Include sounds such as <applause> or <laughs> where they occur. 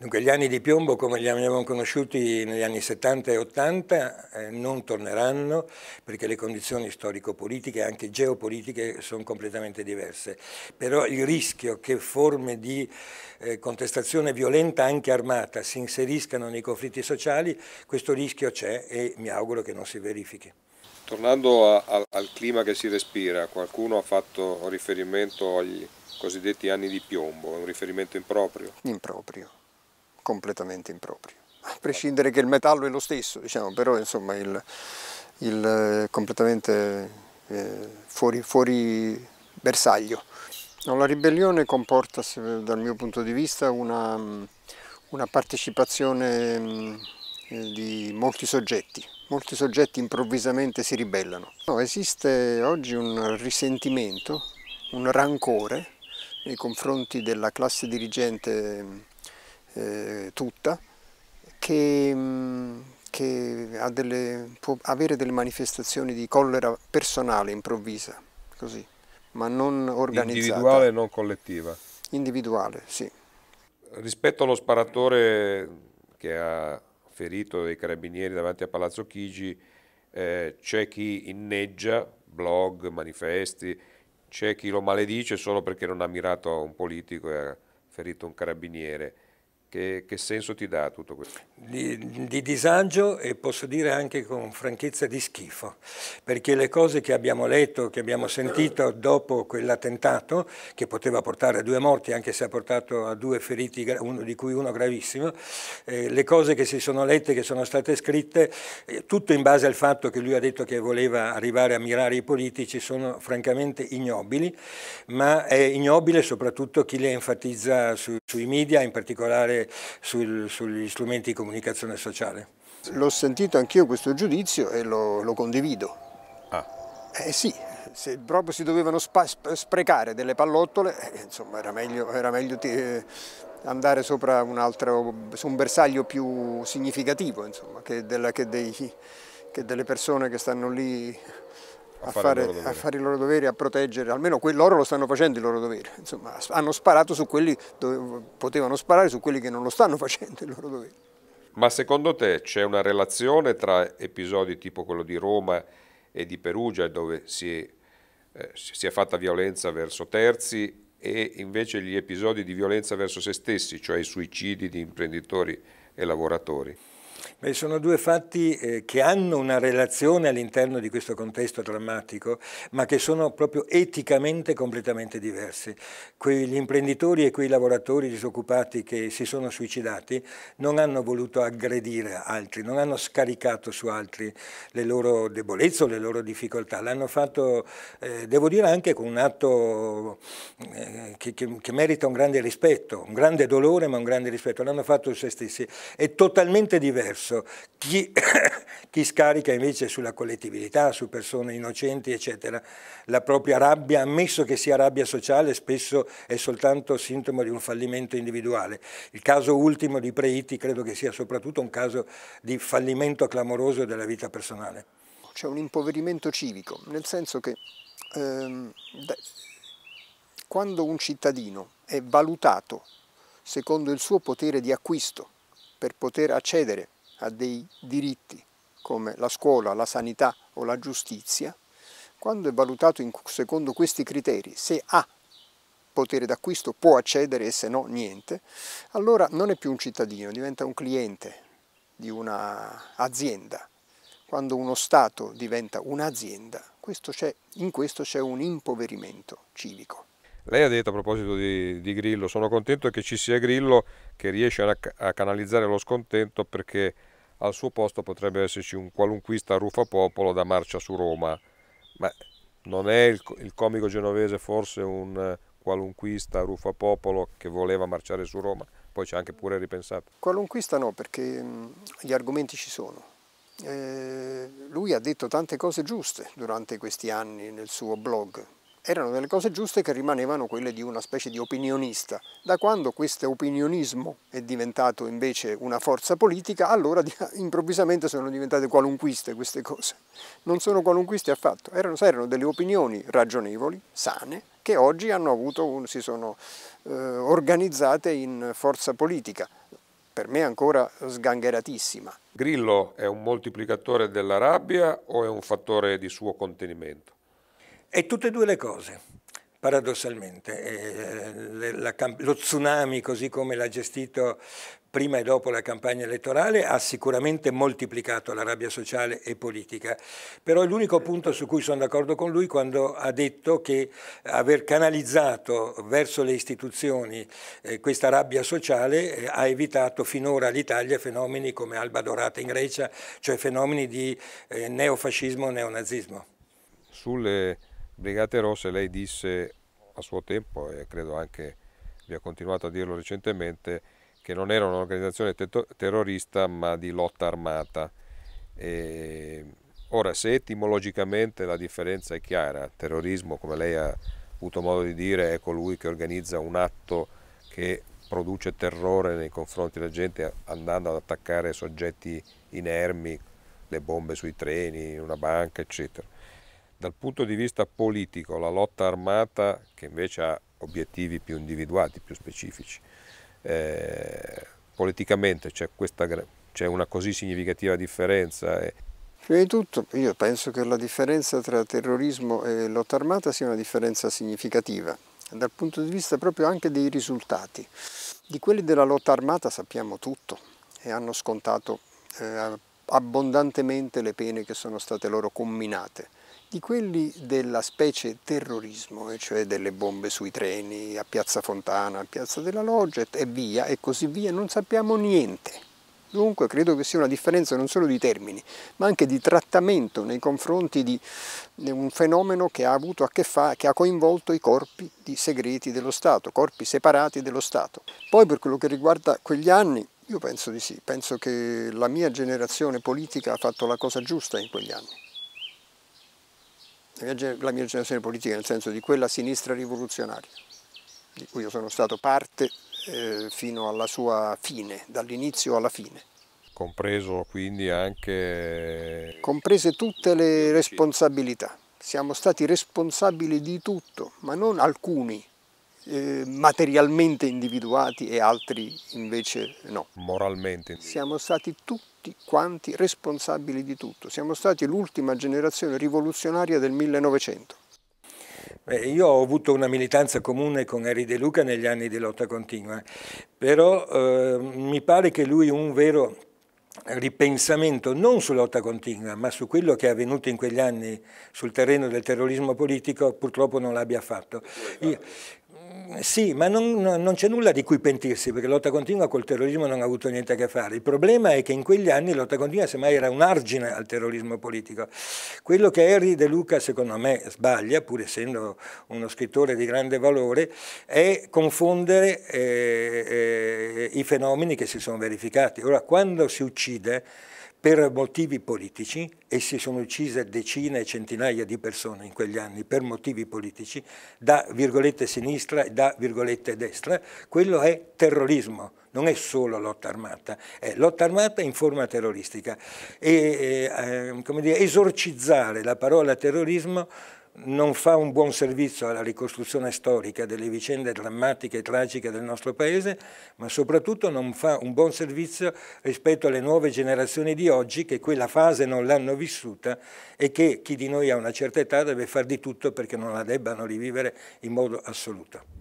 Dunque gli anni di piombo come li abbiamo conosciuti negli anni 70 e 80 eh, non torneranno perché le condizioni storico-politiche e anche geopolitiche sono completamente diverse. Però il rischio che forme di eh, contestazione violenta anche armata si inseriscano nei conflitti sociali, questo rischio c'è e mi auguro che non si verifichi. Tornando a, a, al clima che si respira, qualcuno ha fatto riferimento agli cosiddetti anni di piombo, è un riferimento improprio? Improprio completamente improprio. A certo. prescindere che il metallo è lo stesso, diciamo, però insomma il, il eh, completamente eh, fuori, fuori bersaglio. No, la ribellione comporta, dal mio punto di vista, una, una partecipazione mh, mm, di molti soggetti. Molti soggetti improvvisamente si ribellano. No, esiste oggi un risentimento, un rancore nei confronti della classe dirigente mm, eh, tutta, che, mm, che delle, può avere delle manifestazioni di collera personale improvvisa, così, ma non organizzata. Individuale e non collettiva. Individuale, sì. Rispetto allo sparatore che ha ferito dei carabinieri davanti a Palazzo Chigi, eh, c'è chi inneggia, blog, manifesti, c'è chi lo maledice solo perché non ha mirato un politico e ha ferito un carabiniere. Che, che, senso ti dà tutto questo? Di, di, disagio e posso dire anche con franchezza di schifo, perché le cose che abbiamo letto, che abbiamo sentito dopo quell'attentato, che poteva portare a due morti, anche se ha portato a due feriti, uno, di cui uno gravissimo, eh, le cose che si sono lette, che sono state scritte, eh, tutto in base al fatto che lui ha detto che voleva arrivare a mirare i politici, sono francamente ignobili, ma è ignobile soprattutto chi le enfatizza su, sui media, in particolare sul, sugli strumenti di comunicazione sociale. L'ho sentito anch'io questo giudizio e lo, lo condivido. Ah. Eh sì, se proprio si dovevano sprecare delle pallottole, eh, insomma era meglio, era meglio eh, andare sopra un altro, su un bersaglio più significativo insomma, che, della, che, dei, che delle persone che stanno lì a, fare, fare a, fare, i loro doveri, a proteggere, almeno loro lo stanno facendo i loro doveri, insomma hanno sparato su quelli dove potevano sparare, su quelli che non lo stanno <laughs> facendo i loro doveri. Ma secondo te c'è una relazione tra episodi tipo quello di Roma e di Perugia dove si è, eh, si è fatta violenza verso terzi e invece gli episodi di violenza verso se stessi, cioè i suicidi di imprenditori e lavoratori? Beh, sono due fatti eh, che hanno una relazione all'interno di questo contesto drammatico, ma che sono proprio eticamente completamente diversi. Quegli imprenditori e quei lavoratori disoccupati che si sono suicidati non hanno voluto aggredire altri, non hanno scaricato su altri le loro debolezze o le loro difficoltà, l'hanno fatto, eh, devo dire, anche con un atto eh, che, che, che merita un grande rispetto, un grande dolore ma un grande rispetto, l'hanno fatto su se stessi. È totalmente diverso diverso, chi, <coughs> chi, scarica invece sulla collettività, su persone innocenti, eccetera, la propria rabbia, ammesso che sia rabbia sociale, spesso è soltanto sintomo di un fallimento individuale. Il caso ultimo di Preiti credo che sia soprattutto un caso di fallimento clamoroso della vita personale. C'è un impoverimento civico, nel senso che ehm, quando un cittadino è valutato secondo il suo potere di acquisto per poter accedere a dei diritti come la scuola, la sanità o la giustizia, quando è valutato in, secondo questi criteri, se ha potere d'acquisto può accedere e se no niente, allora non è più un cittadino, diventa un cliente di un'azienda. Quando uno Stato diventa un'azienda, in questo c'è un impoverimento civico. Lei ha detto a proposito di, di Grillo, sono contento che ci sia Grillo che riesce a, a canalizzare lo scontento perché al suo posto potrebbe esserci un qualunquista rufa popolo da marcia su Roma. Ma non è il, il comico genovese forse un qualunquista rufa popolo che voleva marciare su Roma? Poi c'è anche pure ripensato. Qualunquista no, perché gli argomenti ci sono. Eh, lui ha detto tante cose giuste durante questi anni nel suo blog, erano delle cose giuste che rimanevano quelle di una specie di opinionista. Da quando questo opinionismo è diventato invece una forza politica, allora <laughs> improvvisamente sono diventate qualunquiste queste cose. Non sono qualunquiste affatto, erano, erano delle opinioni ragionevoli, sane, che oggi avuto, si sono eh, organizzate in forza politica, per me ancora sgangheratissima. Grillo è un moltiplicatore della rabbia o è un fattore di suo contenimento? E tutte e due le cose, paradossalmente. Eh, la, lo tsunami, così come l'ha gestito prima e dopo la campagna elettorale, ha sicuramente moltiplicato la rabbia sociale e politica. Però è l'unico punto su cui sono d'accordo con lui quando ha detto che aver canalizzato verso le istituzioni eh, questa rabbia sociale eh, ha evitato finora all'Italia fenomeni come Alba Dorata in Grecia, cioè fenomeni di eh, neofascismo e neonazismo. Sulle Brigate Rosse lei disse a suo tempo e credo anche vi ha continuato a dirlo recentemente che non era un'organizzazione terrorista ma di lotta armata. E ora se etimologicamente la differenza è chiara, terrorismo come lei ha avuto modo di dire è colui che organizza un atto che produce terrore nei confronti della gente andando ad attaccare soggetti inermi, le bombe sui treni, una banca eccetera dal punto di vista politico, la lotta armata, che invece ha obiettivi più individuati, più specifici, eh, politicamente c'è, una così significativa differenza. E... Prima di tutto io penso che la differenza tra terrorismo e lotta armata sia una differenza significativa, dal punto di vista proprio anche dei risultati. Di quelli della lotta armata sappiamo tutto e hanno scontato eh, abbondantemente le pene che sono state loro comminate di quelli della specie terrorismo, cioè delle bombe sui treni a Piazza Fontana, a Piazza della Loggia e via e così via, non sappiamo niente. Dunque credo che sia una differenza non solo di termini, ma anche di trattamento nei confronti di un fenomeno che ha, avuto a che, fare, che ha coinvolto i corpi di segreti dello Stato, corpi separati dello Stato. Poi per quello che riguarda quegli anni, io penso di sì, penso che la mia generazione politica ha fatto la cosa giusta in quegli anni la mia generazione politica, nel senso di quella sinistra rivoluzionaria, di cui io sono stato parte eh, fino alla sua fine, dall'inizio alla fine. Compreso quindi anche... Comprese tutte le responsabilità, siamo stati responsabili di tutto, ma non alcuni, eh, materialmente individuati e altri invece no. Moralmente. Siamo stati tutti quanti responsabili di tutto, siamo stati l'ultima generazione rivoluzionaria del 1900. Beh, io ho avuto una militanza comune con Eri De Luca negli anni di lotta continua, però eh, mi pare che lui un vero ripensamento non su lotta continua, ma su quello che è avvenuto in quegli anni sul terreno del terrorismo politico, purtroppo non l'abbia fatto. Io, sì, ma non, non c'è nulla di cui pentirsi, perché lotta continua col terrorismo non ha avuto niente a che fare. Il problema è che in quegli anni lotta continua semmai era un argine al terrorismo politico. Quello che Henry De Luca, secondo me, sbaglia, pur essendo uno scrittore di grande valore, è confondere eh, eh, i fenomeni che si sono verificati. Ora, quando si uccide per motivi politici, e si sono uccise decine e centinaia di persone in quegli anni per motivi politici, da virgolette sinistra e da virgolette destra, quello è terrorismo, non è solo lotta armata, è lotta armata in forma terroristica. E eh, eh come dire, esorcizzare la parola terrorismo non fa un buon servizio alla ricostruzione storica delle vicende drammatiche e tragiche del nostro Paese, ma soprattutto non fa un buon servizio rispetto alle nuove generazioni di oggi che quella fase non l'hanno vissuta e che chi di noi ha una certa età deve far di tutto perché non la debbano rivivere in modo assoluto.